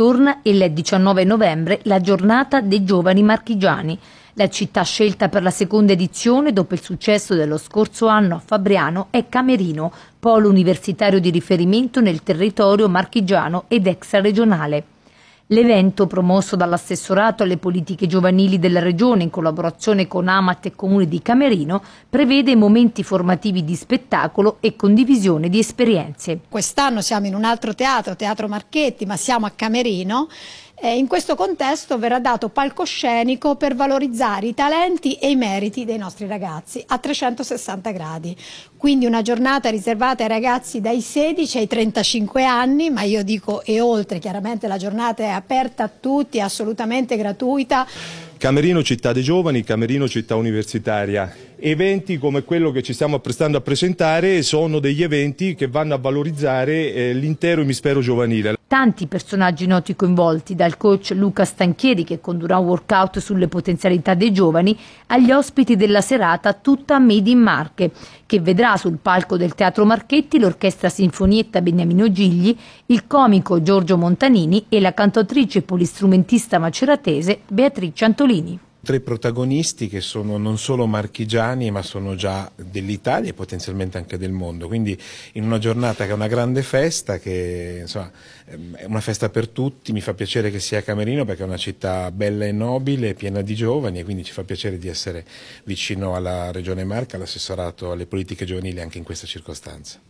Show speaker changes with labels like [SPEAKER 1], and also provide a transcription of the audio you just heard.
[SPEAKER 1] Torna il 19 novembre la giornata dei giovani marchigiani, la città scelta per la seconda edizione dopo il successo dello scorso anno a Fabriano è Camerino, polo universitario di riferimento nel territorio marchigiano ed extra regionale. L'evento, promosso dall'assessorato alle politiche giovanili della Regione in collaborazione con Amat e Comune di Camerino, prevede momenti formativi di spettacolo e condivisione di esperienze. Quest'anno siamo in un altro teatro, Teatro
[SPEAKER 2] Marchetti, ma siamo a Camerino eh, in questo contesto verrà dato palcoscenico per valorizzare i talenti e i meriti dei nostri ragazzi a 360 gradi. Quindi una giornata riservata ai ragazzi dai 16 ai 35 anni, ma io dico e oltre, chiaramente la giornata è aperta a tutti, è assolutamente gratuita.
[SPEAKER 3] Camerino Città dei Giovani, Camerino Città Universitaria. Eventi come quello che ci stiamo apprestando a presentare sono degli eventi che vanno a valorizzare eh, l'intero emisfero giovanile.
[SPEAKER 1] Tanti personaggi noti coinvolti, dal coach Luca Stanchieri che condurrà un workout sulle potenzialità dei giovani, agli ospiti della serata tutta Made in Marche, che vedrà sul palco del Teatro Marchetti l'orchestra sinfonietta Beniamino Gigli, il comico Giorgio Montanini e la cantautrice polistrumentista maceratese Beatrice Antonini. Bartolini
[SPEAKER 4] tre protagonisti che sono non solo marchigiani ma sono già dell'Italia e potenzialmente anche del mondo. Quindi in una giornata che è una grande festa, che insomma, ehm, è una festa per tutti, mi fa piacere che sia Camerino perché è una città bella e nobile, piena di giovani e quindi ci fa piacere di essere vicino alla Regione Marca, all'assessorato alle politiche giovanili anche in questa circostanza.